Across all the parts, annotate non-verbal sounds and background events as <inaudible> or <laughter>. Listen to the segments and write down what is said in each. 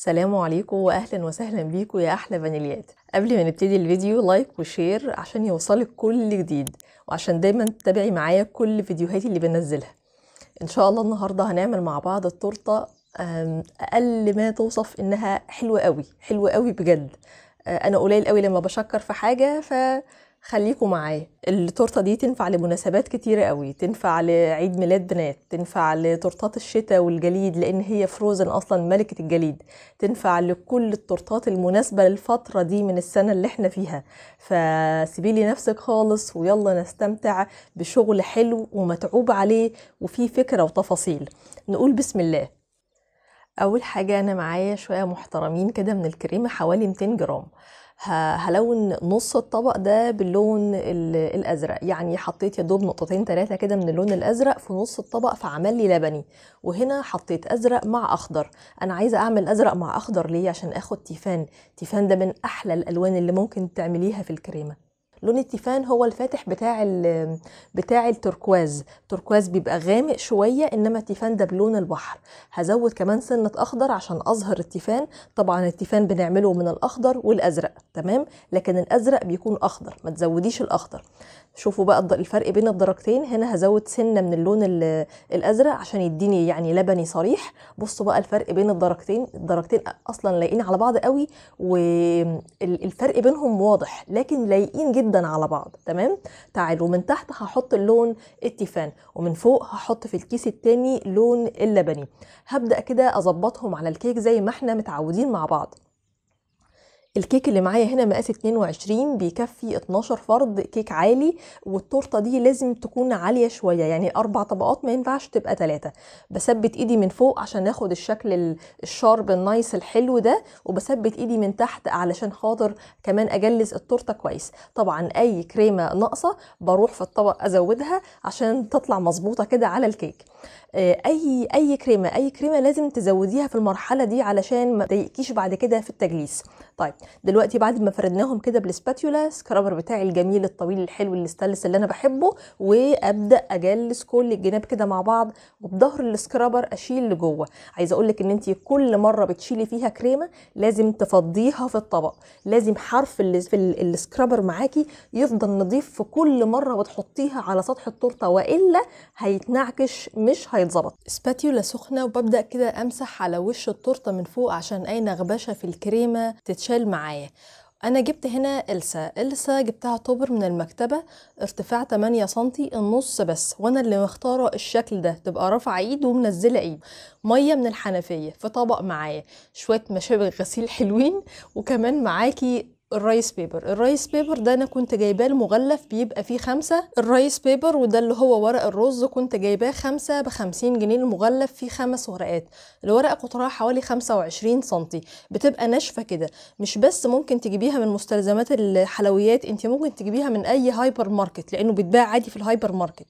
سلام عليكم واهلا وسهلا بيكم يا احلى فانيليات قبل ما نبتدي الفيديو لايك وشير عشان يوصلك كل جديد وعشان دايما تتابعي معايا كل فيديوهاتي اللي بنزلها ان شاء الله النهارده هنعمل مع بعض التورته اقل ما توصف انها حلوه قوي حلوه قوي بجد آه، انا قليل قوي لما بشكر في حاجه ف خليكوا معاه التورته دي تنفع لمناسبات كتيره قوي تنفع لعيد ميلاد بنات تنفع لتورتات الشتاء والجليد لان هي فروزن اصلا ملكه الجليد تنفع لكل التورتات المناسبه للفتره دي من السنه اللي احنا فيها فسيبيلي نفسك خالص ويلا نستمتع بشغل حلو ومتعوب عليه وفيه فكره وتفاصيل نقول بسم الله اول حاجه انا معايا شويه محترمين كده من الكريمه حوالي 200 جرام هلون نص الطبق ده باللون الازرق يعني حطيت يا دوب نقطتين ثلاثه كده من اللون الازرق في نص الطبق فعمل لي لبني وهنا حطيت ازرق مع اخضر انا عايزه اعمل ازرق مع اخضر ليه عشان اخد تيفان تيفان ده من احلى الالوان اللي ممكن تعمليها في الكريمه لون التيفان هو الفاتح بتاع بتاع التركواز التركواز بيبقى غامق شويه انما التيفان ده بلون البحر هزود كمان سنه اخضر عشان اظهر التيفان طبعا التيفان بنعمله من الاخضر والازرق تمام لكن الازرق بيكون اخضر ما تزوديش الاخضر شوفوا بقى الفرق بين الدرجتين هنا هزود سنه من اللون الازرق عشان يديني يعني لبني صريح بصوا بقى الفرق بين الدرجتين الدرجتين اصلا لايقين على بعض قوي والفرق بينهم واضح لكن لايقين جدا على بعض تمام تعالوا من تحت هحط اللون التيفان ومن فوق هحط في الكيس التاني لون اللبني هبدا كده اظبطهم على الكيك زي ما احنا متعودين مع بعض الكيك اللي معايا هنا مقاس 22 بيكفي 12 فرد كيك عالي والتورته دي لازم تكون عاليه شويه يعني اربع طبقات ما ينفعش تبقى ثلاثه بثبت ايدي من فوق عشان اخد الشكل الشارب النايس الحلو ده وبثبت ايدي من تحت علشان خاطر كمان اجلس التورته كويس طبعا اي كريمه ناقصه بروح في الطبق ازودها عشان تطلع مظبوطه كده على الكيك آه، اي اي كريمه اي كريمه لازم تزوديها في المرحله دي علشان ما تضايقكيش بعد كده في التجليس طيب دلوقتي بعد ما فردناهم كده بالسباتولا السكرابر بتاعي الجميل الطويل الحلو الاستانلس اللي انا بحبه وابدا اجلس كل الجناب كده مع بعض وبظهر السكرابر اشيل لجوه عايزه اقول لك ان انت كل مره بتشيلي فيها كريمه لازم تفضيها في الطبق لازم حرف في السكرابر معاكي يفضل نضيف في كل مره وتحطيها على سطح التورته والا هيتنعكش مش هي هيتظبط سباتيولا سخنه وببدا كده امسح على وش التورته من فوق عشان اي نغبشه في الكريمه تتشال معايا انا جبت هنا إلسا إلسا جبتها طوبر من المكتبة ارتفاع 8 سنتي النص بس وانا اللي مختارة الشكل ده تبقى رافعة ايد ومنزلة ايد مية من الحنفية في طبق معايا شوية مشابك غسيل حلوين وكمان معاكي الرايس بيبر الرايس بيبر ده انا كنت جايباه المغلف بيبقى فيه خمسة الرايس بيبر وده اللي هو ورق الرز كنت جايباه خمسة بخمسين جنيه المغلف فيه خمس ورقات الورقة قطرها حوالي خمسة وعشرين سنتي بتبقى ناشفة كده مش بس ممكن تجيبيها من مستلزمات الحلويات انت ممكن تجيبيها من اي هايبر ماركت لانه بيتباع عادي في الهايبر ماركت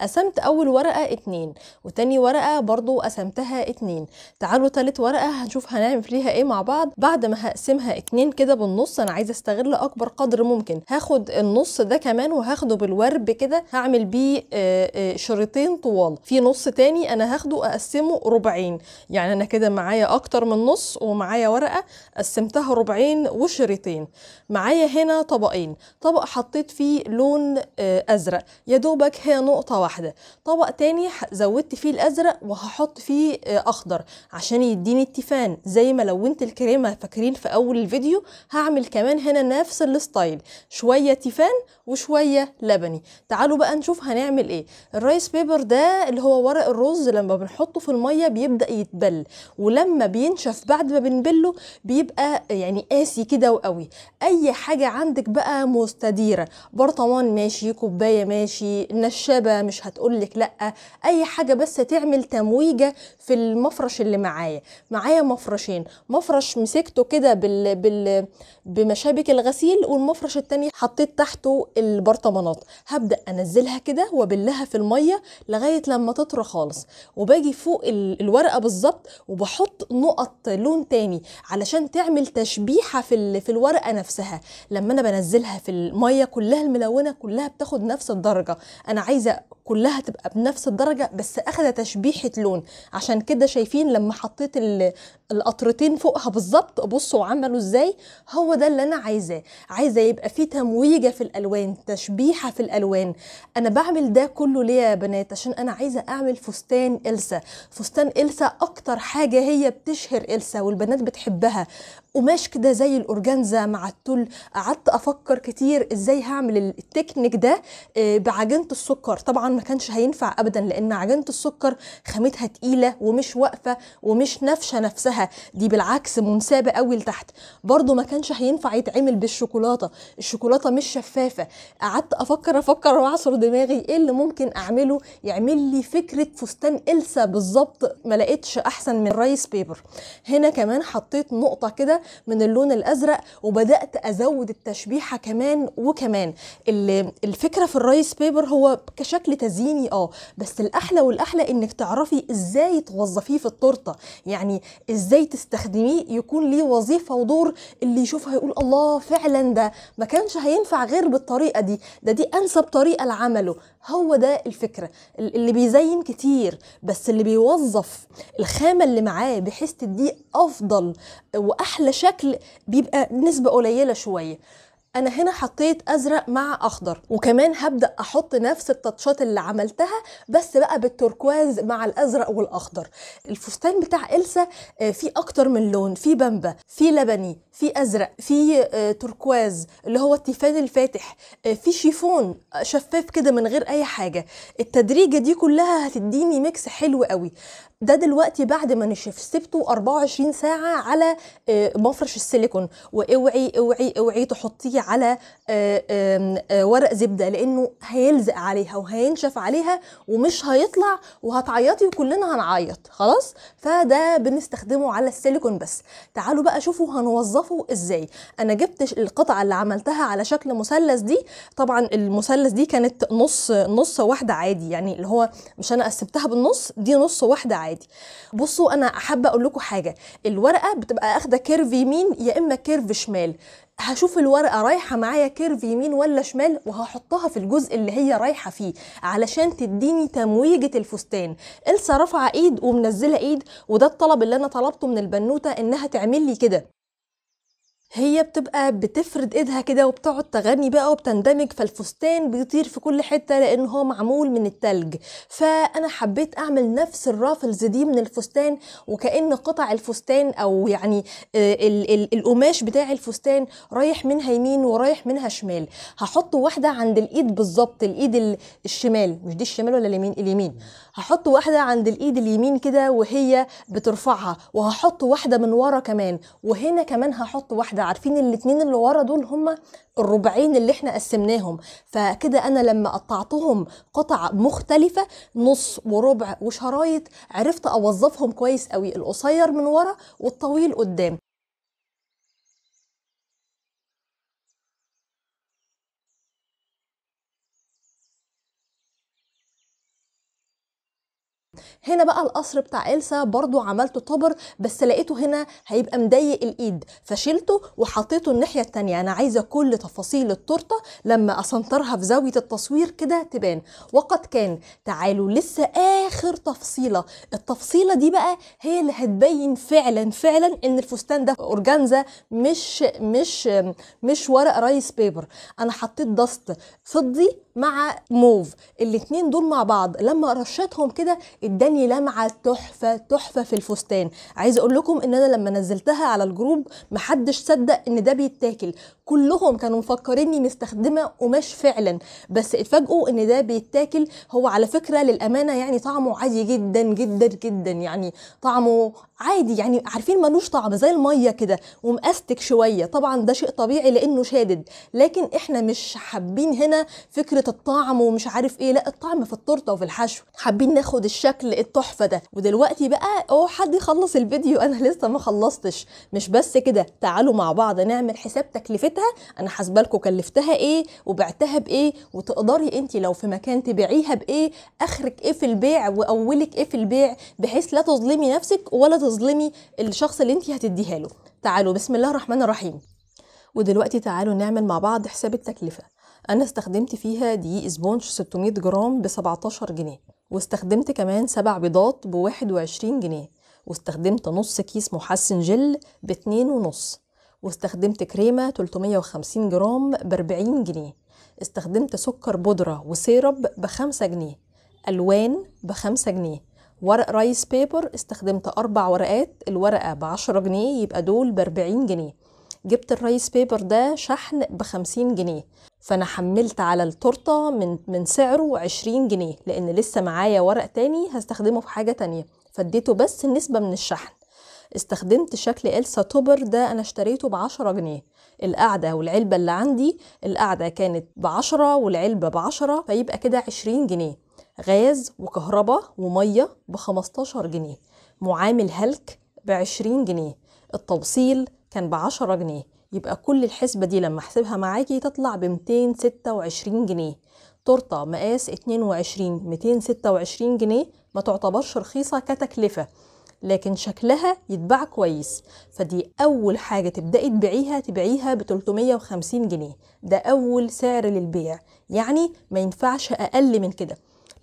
قسمت اول ورقه اتنين وتاني ورقه برضو قسمتها اتنين تعالوا تالت ورقه هنشوف هنعمل فيها ايه مع بعض بعد ما هقسمها اتنين كده بالنص انا عايزه استغل اكبر قدر ممكن هاخد النص ده كمان وهاخده بالورب كده هعمل بيه آه، آه، شريطين طوال في نص تاني انا هاخده اقسمه ربعين يعني انا كده معايا اكتر من نص ومعايا ورقه قسمتها ربعين وشريطين معايا هنا طبقين طبق حطيت فيه لون آه، ازرق يا دوبك هي نقطه واحده واحدة طبق تاني زودت فيه الازرق وهحط فيه آه، اخضر عشان يديني التيفان زي ما لونت الكريمة فاكرين في اول الفيديو هعمل كمان هنا نفس الستايل شوية تيفان وشوية لبني تعالوا بقى نشوف هنعمل ايه الرايس بيبر ده اللي هو ورق الرز لما بنحطه في المية بيبدأ يتبل ولما بينشف بعد ما بنبله بيبقى يعني قاسي كده وقوي اي حاجة عندك بقى مستديرة برطمان ماشي كوباية ماشي نشابة مش مش هتقول لك لا اي حاجه بس تعمل تمويجه في المفرش اللي معايا معايا مفرشين مفرش مسكته كده بال... بال... بمشابك الغسيل والمفرش التاني حطيت تحته البرطمانات هبدا انزلها كده وابلها في الميه لغايه لما تطرى خالص وباجي فوق الورقه بالظبط وبحط نقط لون تاني علشان تعمل تشبيحه في ال... في الورقه نفسها لما انا بنزلها في الميه كلها الملونه كلها بتاخد نفس الدرجه انا عايزه كلها تبقى بنفس الدرجه بس أخذ تشبيحه لون عشان كده شايفين لما حطيت القطرتين فوقها بالظبط بصوا عملوا ازاي هو ده اللي انا عايزاه عايزه يبقى فيه تمويجه في الالوان تشبيحه في الالوان انا بعمل ده كله ليه يا بنات عشان انا عايزه اعمل فستان إلسا فستان إلسا اكتر حاجه هي بتشهر إلسا والبنات بتحبها قماش كده زي الاورجانزا مع التل قعدت افكر كتير ازاي هعمل التكنيك ده آه، بعجينه السكر طبعا ما كانش هينفع ابدا لان عجينه السكر خامتها تقيله ومش واقفه ومش نافشه نفسها دي بالعكس منسابه قوي لتحت برضو ما كانش هينفع يتعمل بالشوكولاته الشوكولاته مش شفافه قعدت افكر افكر واعصر دماغي ايه اللي ممكن اعمله يعمل لي فكره فستان السا بالظبط ما لقيتش احسن من رايس بيبر هنا كمان حطيت نقطه كده من اللون الازرق وبدات ازود التشبيحه كمان وكمان الفكره في الرايس بيبر هو كشكل تزييني اه بس الاحلى والاحلى انك تعرفي ازاي توظفيه في التورته يعني ازاي تستخدميه يكون ليه وظيفه ودور اللي يشوفها يقول الله فعلا ده ما كانش هينفع غير بالطريقه دي ده دي انسب طريقه لعمله هو ده الفكره اللي بيزين كتير بس اللي بيوظف الخامه اللي معاه بحيث تديه افضل واحلى شكل بيبقى نسبة قليلة شوية انا هنا حطيت ازرق مع اخضر وكمان هبدا احط نفس التاتشات اللي عملتها بس بقى بالتركواز مع الازرق والاخضر الفستان بتاع إلسا آه، فيه اكتر من لون فيه بامبا فيه لبني فيه ازرق فيه آه، تركواز اللي هو التيفان الفاتح آه، فيه شيفون شفاف كده من غير اي حاجه التدريجه دي كلها هتديني ميكس حلو قوي ده دلوقتي بعد ما نشف سبته 24 ساعه على آه، مفرش السيليكون واوعي اوعي اوعي تحطيه على آه، آه، ورق زبده لانه هيلزق عليها وهينشف عليها ومش هيطلع وهتعيطي وكلنا هنعيط خلاص فده بنستخدمه على السيليكون بس تعالوا بقى شوفوا هنوظفه ازاي انا جبت القطعه اللي عملتها على شكل مثلث دي طبعا المثلث دي كانت نص نص واحده عادي يعني اللي هو مش انا قسمتها بالنص دي نص واحده عادي عادي بصوا انا حابه اقول لكم حاجه الورقه بتبقى اخده كيرف يمين يا اما كيرف شمال هشوف الورقة رايحة معايا كيرف يمين ولا شمال وهحطها في الجزء اللي هي رايحة فيه علشان تديني تمويجة الفستان إلسا رافعة ايد ومنزلة ايد وده الطلب اللي انا طلبته من البنوتة انها تعمل لي كده هي بتبقى بتفرد ايدها كده وبتقعد تغني بقى وبتندمج فالفستان بيطير في كل حته لان هو معمول من التلج فانا حبيت اعمل نفس الرافلز دي من الفستان وكان قطع الفستان او يعني آه، ال ال القماش بتاع الفستان رايح منها يمين ورايح منها شمال هحط واحده عند الايد بالظبط الايد الشمال مش دي الشمال ولا اليمين اليمين هحط واحده عند الايد اليمين كده وهي بترفعها وهحط واحده من ورا كمان وهنا كمان هحط واحده واحده عارفين الاثنين اللي ورا دول هما الربعين اللي احنا قسمناهم فكده انا لما قطعتهم قطع مختلفه نص وربع وشرايط عرفت اوظفهم كويس قوي القصير من ورا والطويل قدام هنا بقى القصر بتاع إلسا برضو عملته طبر بس لقيته هنا هيبقى مضيق الإيد فشلته وحطيته الناحية التانية أنا عايزة كل تفاصيل التورتة لما أسنطرها في زاوية التصوير كده تبان وقد كان تعالوا لسه آخر تفصيلة التفصيلة دي بقى هي اللي هتبين فعلا فعلا إن الفستان ده أورجانزا مش مش مش ورق رايس بيبر أنا حطيت دست فضي مع موف الاتنين دول مع بعض لما رشيتهم كده اداني اداني لمعه تحفه تحفه في الفستان عايزه اقول لكم ان انا لما نزلتها على الجروب محدش صدق ان ده بيتاكل كلهم كانوا مفكريني مستخدمه قماش فعلا بس اتفاجئوا ان ده بيتاكل هو على فكره للامانه يعني طعمه عادي جدا جدا جدا يعني طعمه عادي يعني عارفين ملوش طعم زي الميه كده ومقستك شويه طبعا ده شيء طبيعي لانه شادد لكن احنا مش حابين هنا فكره الطعم ومش عارف ايه لا الطعم في التورته وفي الحشو حابين ناخد الشكل التحفه ده ودلوقتي بقى اوعى حد يخلص الفيديو <laughs> انا لسه ما خلصتش مش بس كده تعالوا مع بعض نعمل حساب تكلفتها انا حاسبه لكم كلفتها ايه وبعتها بايه وتقدري انت لو في مكان تبيعيها بايه اخرك ايه في البيع واولك ايه في البيع بحيث لا تظلمي نفسك ولا تظلمي الشخص اللي انت هتديها له تعالوا بسم الله الرحمن الرحيم ودلوقتي تعالوا نعمل مع بعض حساب التكلفه انا استخدمت فيها دقيق سبونج 600 جرام ب 17 جنيه واستخدمت كمان سبع بيضات بواحد وعشرين جنيه واستخدمت نص كيس محسن جل باتنين ونص واستخدمت كريمة 350 جرام بأربعين جنيه استخدمت سكر بودرة وسيرب بخمسة جنيه ألوان بخمسة جنيه ورق رايس بيبر استخدمت أربع ورقات الورقة بعشرة جنيه يبقى دول بأربعين جنيه جبت الرايس بيبر ده شحن بخمسين جنيه فانا حملت على التورته من من سعره 20 جنيه لان لسه معايا ورق تاني هستخدمه في حاجه تانيه فاديته بس نسبه من الشحن استخدمت شكل إلسا توبر ده أنا اشتريته بعشرة جنيه القعدة والعلبة اللي عندي القعدة كانت بعشرة والعلبة بعشرة فيبقى كده عشرين جنيه غاز وكهرباء ومية بخمستاشر جنيه معامل هلك بعشرين جنيه التوصيل كان بعشرة جنيه يبقى كل الحسبة دي لما احسبها معاكي تطلع ب ستة وعشرين جنيه تورتة مقاس اتنين وعشرين ميتين ستة وعشرين جنيه ما تعتبرش رخيصة كتكلفة لكن شكلها يتباع كويس فدي أول حاجة تبدأي تبيعيها تبيعيها ب 350 جنيه ده أول سعر للبيع يعني ما ينفعش أقل من كده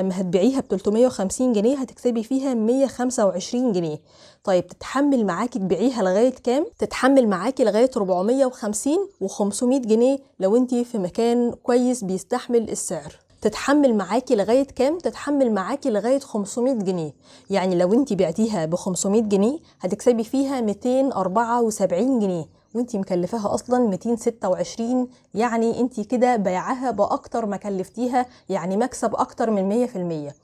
لما هتبيعيها ب 350 جنيه هتكسبي فيها 125 جنيه طيب تتحمل معاكي تبيعيها لغايه كام تتحمل معاكي لغايه 450 و500 جنيه لو انت في مكان كويس بيستحمل السعر تتحمل معاكي لغايه كام تتحمل معاكي لغايه 500 جنيه يعني لو انت بعتيها ب 500 جنيه هتكسبي فيها 274 جنيه وانت مكلفاها اصلا 226 يعني انت كده بايعاها باكتر ما كلفتيها يعني مكسب اكتر من 100%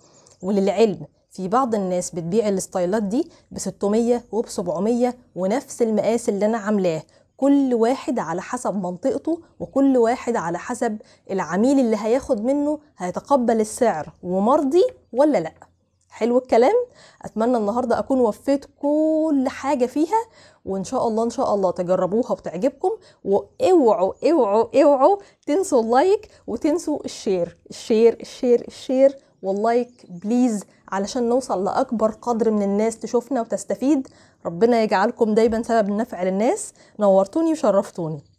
وللعلم في بعض الناس بتبيع الاستايلات دي ب 600 وب 700 ونفس المقاس اللي انا عاملاه كل واحد على حسب منطقته وكل واحد على حسب العميل اللي هياخد منه هيتقبل السعر ومرضي ولا لأ حلو الكلام اتمنى النهارده اكون وفيت كل حاجه فيها وان شاء الله ان شاء الله تجربوها وتعجبكم واوعوا اوعوا اوعوا تنسوا اللايك وتنسوا الشير الشير الشير الشير واللايك بليز علشان نوصل لاكبر قدر من الناس تشوفنا وتستفيد ربنا يجعلكم دايما سبب النفع للناس نورتوني وشرفتوني